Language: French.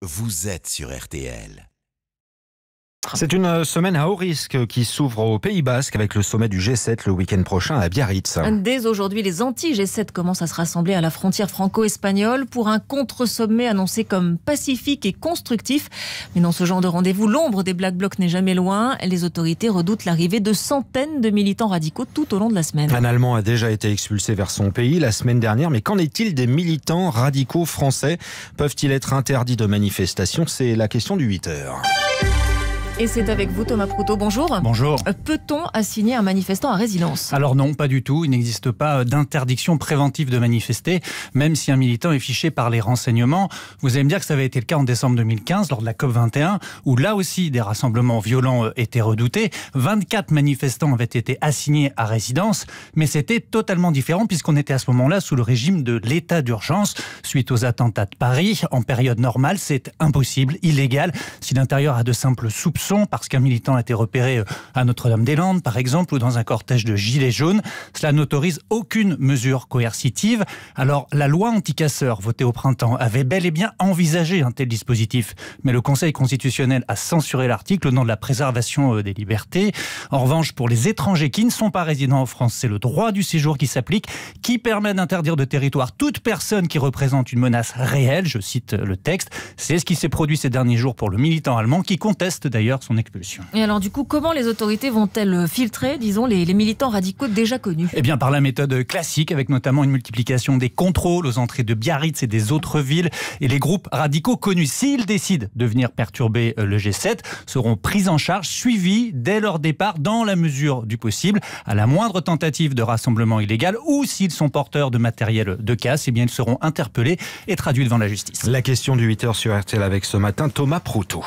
Vous êtes sur RTL. C'est une semaine à haut risque qui s'ouvre au Pays Basque avec le sommet du G7 le week-end prochain à Biarritz. Dès aujourd'hui, les anti-G7 commencent à se rassembler à la frontière franco-espagnole pour un contre-sommet annoncé comme pacifique et constructif. Mais dans ce genre de rendez-vous, l'ombre des Black Blocs n'est jamais loin. Les autorités redoutent l'arrivée de centaines de militants radicaux tout au long de la semaine. Un Allemand a déjà été expulsé vers son pays la semaine dernière, mais qu'en est-il des militants radicaux français Peuvent-ils être interdits de manifestation C'est la question du 8 heures. Et c'est avec vous Thomas Proutot, bonjour. Bonjour. Euh, peut-on assigner un manifestant à résidence Alors non, pas du tout. Il n'existe pas euh, d'interdiction préventive de manifester, même si un militant est fiché par les renseignements. Vous allez me dire que ça avait été le cas en décembre 2015 lors de la COP21, où là aussi des rassemblements violents euh, étaient redoutés. 24 manifestants avaient été assignés à résidence, mais c'était totalement différent puisqu'on était à ce moment-là sous le régime de l'état d'urgence suite aux attentats de Paris. En période normale, c'est impossible, illégal. Si l'intérieur a de simples soupçons, parce qu'un militant a été repéré euh, à Notre-Dame-des-Landes, par exemple, ou dans un cortège de gilets jaunes. Cela n'autorise aucune mesure coercitive. Alors, la loi anticasseur votée au printemps avait bel et bien envisagé un tel dispositif, mais le Conseil constitutionnel a censuré l'article au nom de la préservation euh, des libertés. En revanche, pour les étrangers qui ne sont pas résidents en France, c'est le droit du séjour qui s'applique, qui permet d'interdire de territoire toute personne qui représente une menace réelle, je cite euh, le texte. C'est ce qui s'est produit ces derniers jours pour le militant allemand qui conteste d'ailleurs son expulsion. Et alors du coup, comment les autorités vont-elles euh, filtrer, disons, les, les militants radicaux déjà connus Eh bien par la méthode classique, avec notamment une multiplication des contrôles aux entrées de Biarritz et des autres villes, et les groupes radicaux connus, s'ils décident de venir perturber euh, le G7, seront pris en charge, suivis dès leur départ, dans la mesure du possible, à la moindre tentative de rassemblement illégal, ou s'ils sont porteurs de matériel de casse, eh bien ils seront interpellés et traduits devant la justice. La question du 8h sur RTL avec ce matin, Thomas Proutot.